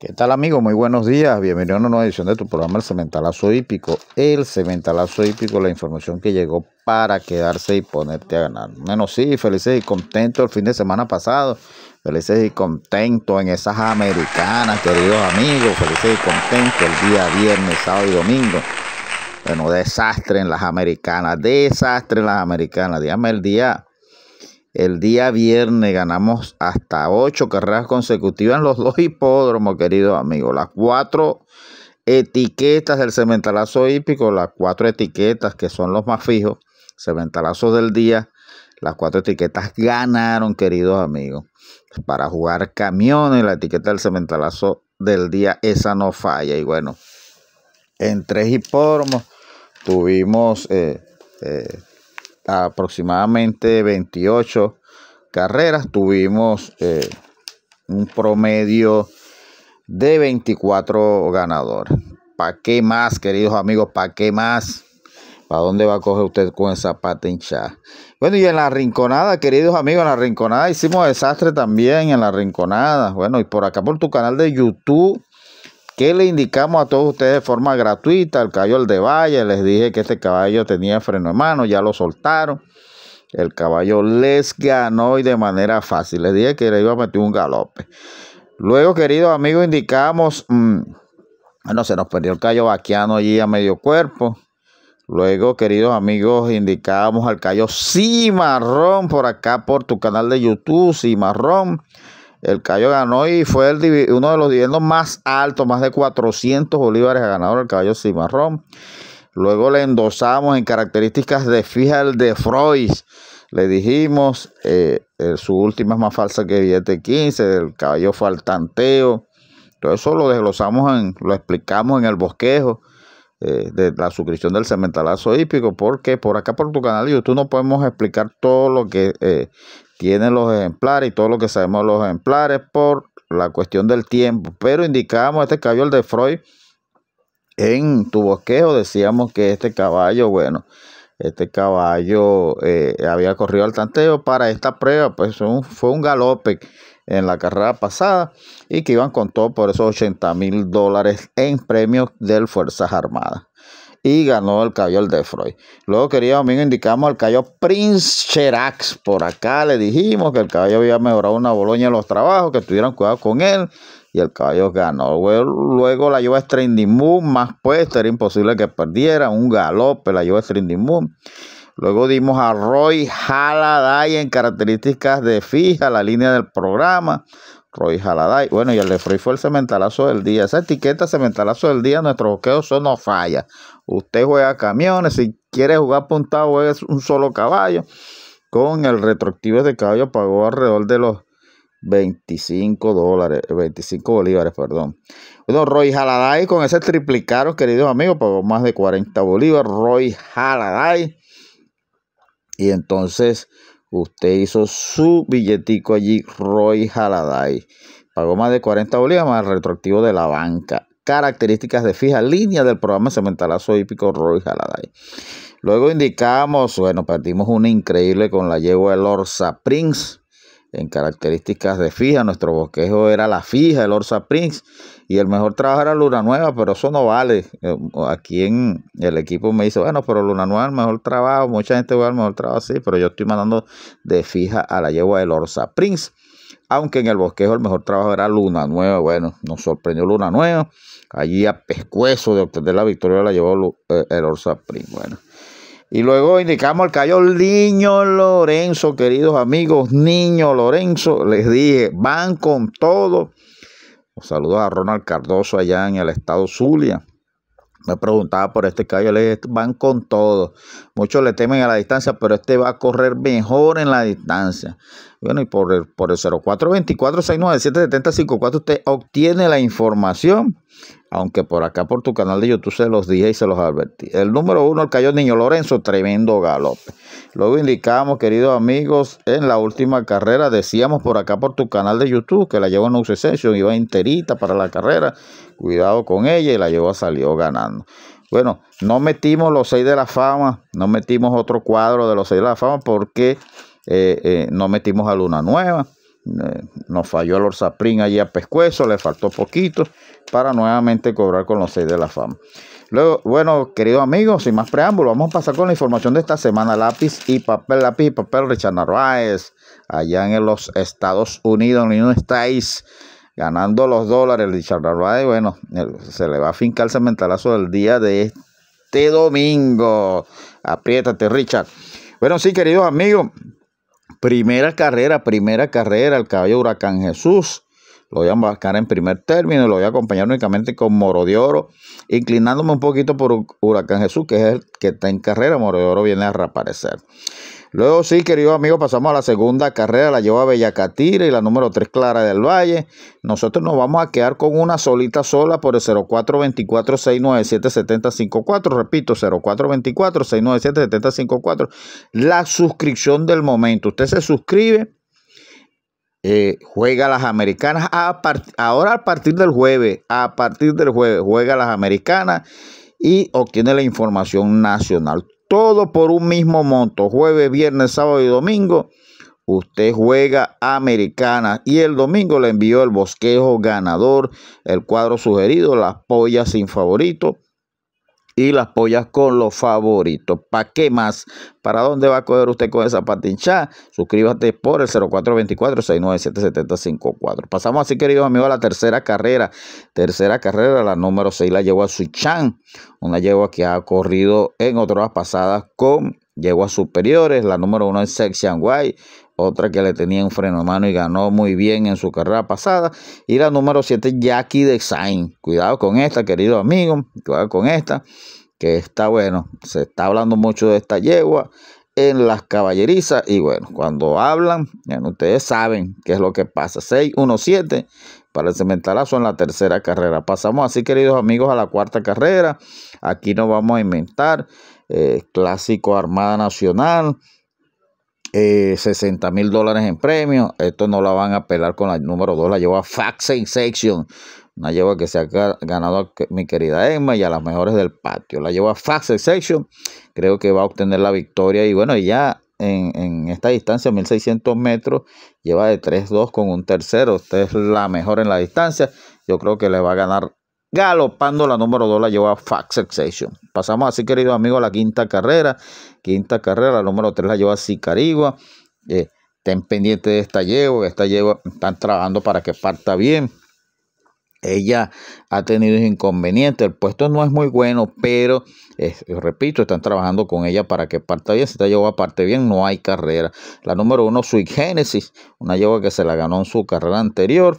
¿Qué tal amigos? Muy buenos días. Bienvenido a una nueva edición de tu programa El Cementalazo Hípico. El Cementalazo Hípico, la información que llegó para quedarse y ponerte a ganar. Bueno, sí, felices y contentos el fin de semana pasado. Felices y contentos en esas americanas, queridos amigos. Felices y contentos el día viernes, sábado y domingo. Bueno, desastre en las americanas, desastre en las americanas. Dígame el día el día viernes ganamos hasta ocho carreras consecutivas en los dos hipódromos, queridos amigos. Las cuatro etiquetas del cementalazo hípico, las cuatro etiquetas que son los más fijos, cementalazos del día, las cuatro etiquetas ganaron, queridos amigos. Para jugar camiones, la etiqueta del cementalazo del día, esa no falla. Y bueno, en tres hipódromos tuvimos eh, eh, aproximadamente 28 carreras, tuvimos eh, un promedio de 24 ganadores. ¿Para qué más, queridos amigos? ¿Para qué más? ¿Para dónde va a coger usted con esa pata hinchada? Bueno, y en la rinconada, queridos amigos, en la rinconada hicimos desastre también en la rinconada. Bueno, y por acá por tu canal de YouTube que le indicamos a todos ustedes de forma gratuita, el caballo de Valle, les dije que este caballo tenía freno en mano, ya lo soltaron. El caballo les ganó y de manera fácil. Les dije que le iba a meter un galope. Luego, queridos amigos, indicamos. Mm, bueno, se nos perdió el callo vaquiano allí a medio cuerpo. Luego, queridos amigos, indicamos al callo cimarrón por acá por tu canal de YouTube, cimarrón. El caballo ganó y fue uno de los dividendos más altos, más de 400 bolívares ha ganado el caballo cimarrón. Luego le endosamos en características de fija el de Freud. Le dijimos, eh, su última es más falsa que billete 15, el caballo faltanteo. Todo eso lo desglosamos, en, lo explicamos en el bosquejo eh, de la suscripción del cementalazo hípico, porque por acá, por tu canal de YouTube, no podemos explicar todo lo que eh, tienen los ejemplares y todo lo que sabemos de los ejemplares por la cuestión del tiempo. Pero indicamos este caballo, de Freud, en tu bosquejo, decíamos que este caballo, bueno, este caballo eh, había corrido al tanteo para esta prueba, pues fue un galope en la carrera pasada y que iban con todo por esos 80 mil dólares en premios del Fuerzas Armadas y ganó el caballo de Freud. Luego, querido amigo, indicamos al caballo Prince Cherax. Por acá le dijimos que el caballo había mejorado una boloña en los trabajos, que estuvieran cuidado con él y el caballo ganó. Luego la llevó Stranding Moon, más puesto, era imposible que perdiera, un galope la llevó Stranding Moon. Luego dimos a Roy Halladay en características de fija, la línea del programa. Roy Haladay. Bueno, y el de Free fue el cementalazo del día. Esa etiqueta cementalazo del día, nuestro boqueo, eso no falla. Usted juega camiones, si quiere jugar puntado, juega un solo caballo. Con el retroactivo de este caballo pagó alrededor de los 25 dólares, 25 bolívares, perdón. Bueno, Roy Haladay con ese triplicaro, queridos amigos, pagó más de 40 bolívares. Roy Haladay. Y entonces Usted hizo su billetico allí, Roy Haladay. Pagó más de 40 bolívares más retroactivo de la banca. Características de fija línea del programa Cementalazo Hípico Roy Haladay. Luego indicamos, bueno, partimos una increíble con la yegua del Orsa Prince en características de fija. Nuestro bosquejo era la fija, el Orsa Prince y el mejor trabajo era Luna Nueva, pero eso no vale. Eh, aquí en el equipo me dice, bueno, pero Luna Nueva es el mejor trabajo, mucha gente va el mejor trabajo, sí, pero yo estoy mandando de fija a la yegua del Orsa Prince. Aunque en el bosquejo el mejor trabajo era Luna Nueva, bueno, nos sorprendió Luna Nueva. Allí a pescuezo de obtener la victoria la llevó eh, el Orsa Prince, bueno. Y luego indicamos al el Niño Lorenzo, queridos amigos, Niño Lorenzo, les dije, van con todo Saludos a Ronald Cardoso allá en el estado Zulia. Me preguntaba por este caballo, le este van con todo. Muchos le temen a la distancia, pero este va a correr mejor en la distancia. Bueno, y por el, por el 0424-697-7054 usted obtiene la información aunque por acá por tu canal de YouTube se los dije y se los advertí. El número uno, el cayó Niño Lorenzo, tremendo galope. Luego indicamos, queridos amigos, en la última carrera decíamos por acá por tu canal de YouTube que la llevó en un Session, iba enterita para la carrera, cuidado con ella y la llevó salió ganando. Bueno, no metimos los seis de la fama, no metimos otro cuadro de los seis de la fama porque eh, eh, no metimos a Luna Nueva eh, nos falló el Orzaprín allí a pescuezo, le faltó poquito, para nuevamente cobrar con los seis de la fama. Luego, bueno, queridos amigos, sin más preámbulos vamos a pasar con la información de esta semana, lápiz y papel, lápiz y papel, Richard Narváez, allá en los Estados Unidos, en no estáis ganando los dólares, Richard Narváez, bueno, se le va a fincar el cementalazo del día de este domingo. Apriétate, Richard. Bueno, sí, queridos amigos, primera carrera, primera carrera, el caballo Huracán Jesús lo voy a embarcar en primer término y lo voy a acompañar únicamente con Moro de Oro, inclinándome un poquito por Huracán Jesús, que es el que está en carrera. Moro de Oro viene a reaparecer. Luego sí, queridos amigos, pasamos a la segunda carrera, la lleva Bellacatira y la número 3 Clara del Valle. Nosotros nos vamos a quedar con una solita sola por el 0424-697-7054. Repito, 0424-697-7054. La suscripción del momento. Usted se suscribe eh, juega las americanas. ahora a partir del jueves, a partir del jueves juega las americanas y obtiene la información nacional. Todo por un mismo monto, jueves, viernes, sábado y domingo. Usted juega americanas y el domingo le envió el bosquejo ganador, el cuadro sugerido, las pollas sin favorito y las pollas con los favoritos. ¿Para qué más? ¿Para dónde va a coger usted con esa patincha? Suscríbete por el 0424-697-7054. Pasamos así, queridos amigos, a la tercera carrera. Tercera carrera, la número 6 la yegua suchan una yegua que ha corrido en otras pasadas con yeguas superiores. La número 1 es and White, otra que le tenía un freno a mano y ganó muy bien en su carrera pasada. Y la número 7, Jackie Design. Cuidado con esta, querido amigo, cuidado con esta, que está bueno, se está hablando mucho de esta yegua en las caballerizas. Y bueno, cuando hablan, ustedes saben qué es lo que pasa. 617 para el cementalazo en la tercera carrera. Pasamos así, queridos amigos, a la cuarta carrera. Aquí nos vamos a inventar eh, Clásico Armada Nacional. 60 eh, mil dólares en premio Esto no la van a pelar con la número 2, la lleva Fax Section. Una lleva que se ha ganado a mi querida Emma y a las mejores del patio. La lleva Fax Section. Creo que va a obtener la victoria. Y bueno, ya en, en esta distancia, 1600 metros, lleva de 3-2 con un tercero. Usted es la mejor en la distancia. Yo creo que le va a ganar galopando la número 2 la lleva Fax Session Pasamos así, querido amigo a la quinta carrera. Quinta carrera, la número 3 la lleva Sicarigua. Eh, estén pendientes de esta yegua, esta lleva están trabajando para que parta bien. Ella ha tenido inconvenientes, el puesto no es muy bueno, pero repito, están trabajando con ella para que parta bien. Si esta yegua parte bien, no hay carrera. La número 1, su Genesis, una lleva que se la ganó en su carrera anterior.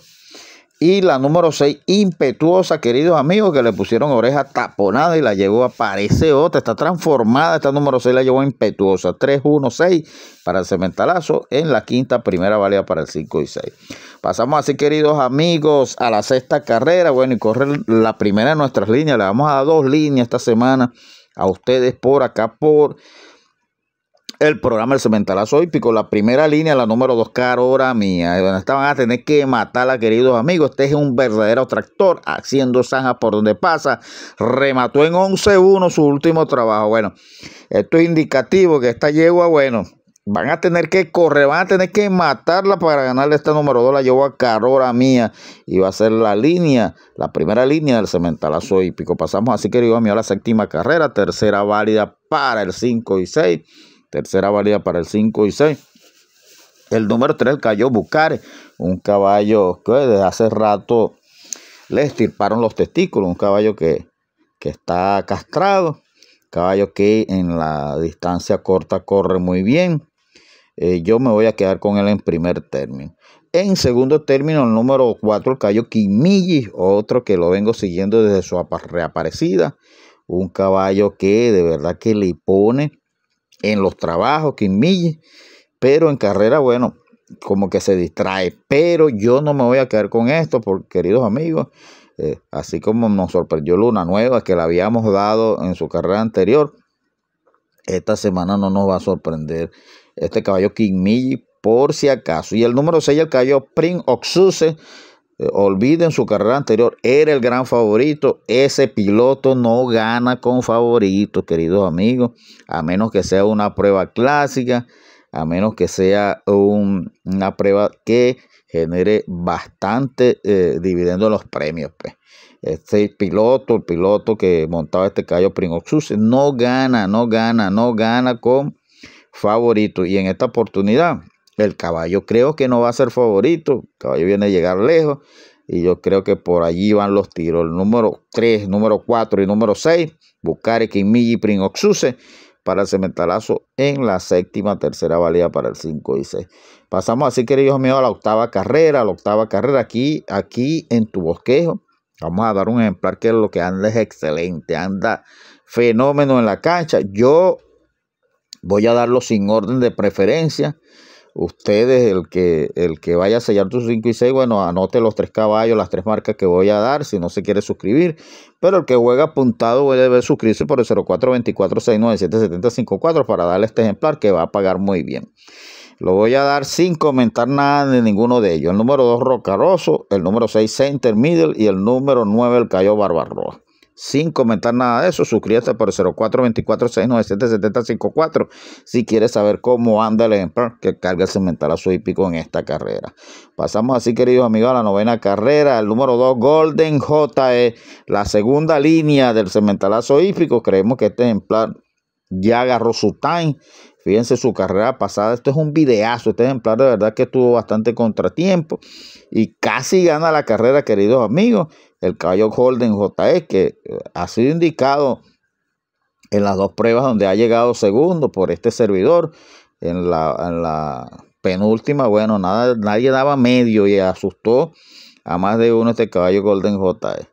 Y la número 6, impetuosa, queridos amigos, que le pusieron oreja taponada y la llevó a otra. Está transformada. Esta número 6 la llevó impetuosa. 3-1-6 para el cementalazo. En la quinta, primera válida para el 5 y 6. Pasamos así, queridos amigos, a la sexta carrera. Bueno, y correr la primera de nuestras líneas. Le vamos a dar dos líneas esta semana a ustedes por acá por el programa del Cementalazo Hípico. La primera línea, la número 2, carora mía. Eh, estaban a tener que matarla, queridos amigos. Este es un verdadero tractor haciendo zanjas por donde pasa. Remató en 11-1 su último trabajo. Bueno, esto es indicativo que esta yegua, bueno. Van a tener que correr, van a tener que matarla para ganarle esta número 2, la yegua Carora mía. Y va a ser la línea, la primera línea del cementalazo hípico. Pasamos así, queridos amigos, a la séptima carrera, tercera válida para el 5 y 6. Tercera varía para el 5 y 6. El número 3, cayó buscar un caballo que desde hace rato le estirparon los testículos, un caballo que, está castrado, caballo que en la distancia corta corre muy bien. Eh, yo me voy a quedar con él en primer término. En segundo término, el número 4, cayó caballo otro que lo vengo siguiendo desde su reaparecida. Un caballo que de verdad que le pone en los trabajos, Kimille, pero en carrera, bueno, como que se distrae. Pero yo no me voy a quedar con esto, porque, queridos amigos, eh, así como nos sorprendió Luna Nueva, que la habíamos dado en su carrera anterior, esta semana no nos va a sorprender este caballo Kimille, por si acaso. Y el número 6, el caballo Prin Oxuse Olviden su carrera anterior, era el gran favorito. Ese piloto no gana con favorito queridos amigos, a menos que sea una prueba clásica, a menos que sea una prueba que genere bastante eh, dividendo los premios. Pues. Este piloto, el piloto que montaba este callo Pringoxus, no gana, no gana, no gana con favorito. Y en esta oportunidad, el caballo creo que no va a ser favorito. El caballo viene a llegar lejos. Y yo creo que por allí van los tiros. El número 3, número 4 y número 6. Bucare, Kimiji, Prinoxuse. Para el cementalazo en la séptima, tercera valía para el 5 y 6. Pasamos así, queridos míos, a la octava carrera. la octava carrera aquí, aquí en tu bosquejo. Vamos a dar un ejemplar que lo que anda es excelente. Anda fenómeno en la cancha. Yo voy a darlo sin orden de preferencia ustedes, el que, el que vaya a sellar tus 5 y 6, bueno, anote los tres caballos, las tres marcas que voy a dar, si no se quiere suscribir. Pero el que juega apuntado debe suscribirse por el 0424 697 754 para darle este ejemplar que va a pagar muy bien. Lo voy a dar sin comentar nada de ninguno de ellos. El número 2, Rocaroso, el número 6, Center Middle y el número 9, el Cayo Barbarroa sin comentar nada de eso, suscríbete por 0424 697 si quieres saber cómo anda el Emperor que carga el cemental hípico en esta carrera. Pasamos así, queridos amigos, a la novena carrera, el número 2, Golden es la segunda línea del cementalazo hípico. Creemos que este ejemplar ya agarró su time. Fíjense su carrera pasada. Esto es un videazo. Este ejemplar de verdad que tuvo bastante contratiempo y casi gana la carrera, queridos amigos el caballo Golden JE, que eh, ha sido indicado en las dos pruebas donde ha llegado segundo por este servidor, en la, en la penúltima, bueno, nada, nadie daba medio y asustó a más de uno este caballo Golden JE.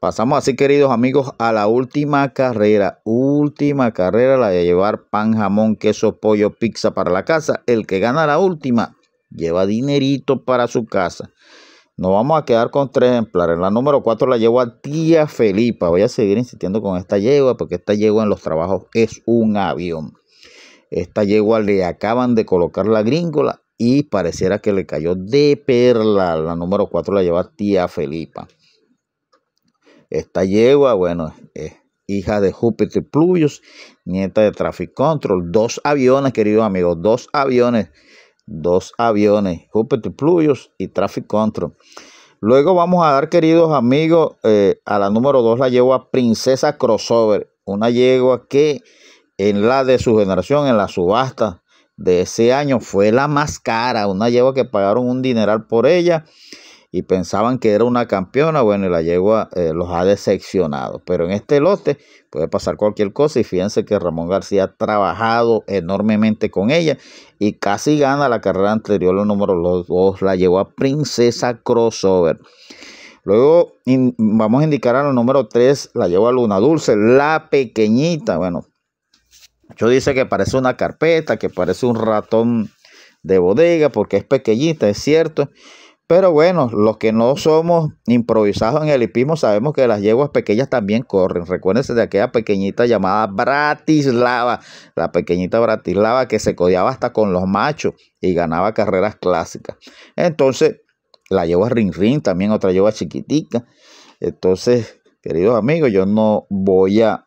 Pasamos así, queridos amigos, a la última carrera. Última carrera, la de llevar pan, jamón, queso, pollo, pizza para la casa. El que gana la última lleva dinerito para su casa. Nos vamos a quedar con tres ejemplares. La número cuatro la lleva a tía Felipa. Voy a seguir insistiendo con esta yegua porque esta yegua en los trabajos es un avión. Esta yegua le acaban de colocar la gringola y pareciera que le cayó de perla. La número cuatro la lleva tía Felipa. Esta yegua, bueno, es hija de Júpiter Pluvius, nieta de Traffic Control. Dos aviones, queridos amigos, dos aviones dos aviones, Júpiter Pluvius y Traffic Control. Luego vamos a dar, queridos amigos, eh, a la número 2 la yegua Princesa Crossover, una yegua que en la de su generación, en la subasta de ese año, fue la más cara, una yegua que pagaron un dineral por ella y pensaban que era una campeona, bueno, y la yegua eh, los ha decepcionado. Pero en este lote puede pasar cualquier cosa y fíjense que Ramón García ha trabajado enormemente con ella y casi gana la carrera anterior, los número 2, la llevó a Princesa Crossover. Luego vamos a indicar a los número 3, la llevó a Luna Dulce, la pequeñita, bueno. Yo dice que parece una carpeta, que parece un ratón de bodega porque es pequeñita, es cierto pero bueno, los que no somos improvisados en el hipismo sabemos que las yeguas pequeñas también corren. Recuérdense de aquella pequeñita llamada Bratislava, la pequeñita Bratislava que se codiaba hasta con los machos y ganaba carreras clásicas. Entonces, la yegua Rin Rin, también otra yegua chiquitica. Entonces, queridos amigos, yo no voy a,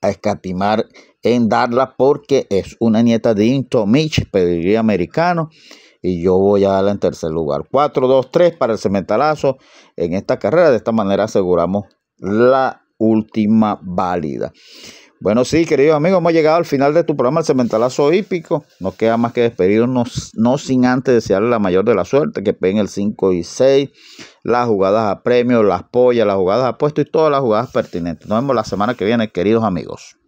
escatimar en darla porque es una nieta de Mitch, pedigrí americano y yo voy a darle en tercer lugar. 4-2-3 para el cementalazo en esta carrera. De esta manera aseguramos la última válida. Bueno, sí, queridos amigos, hemos llegado al final de tu programa, el cementalazo hípico. No queda más que despedirnos, no sin antes desearle la mayor de la suerte, que peguen el 5 y 6, las jugadas a premio, las pollas, las jugadas a puesto y todas las jugadas pertinentes. Nos vemos la semana que viene, queridos amigos.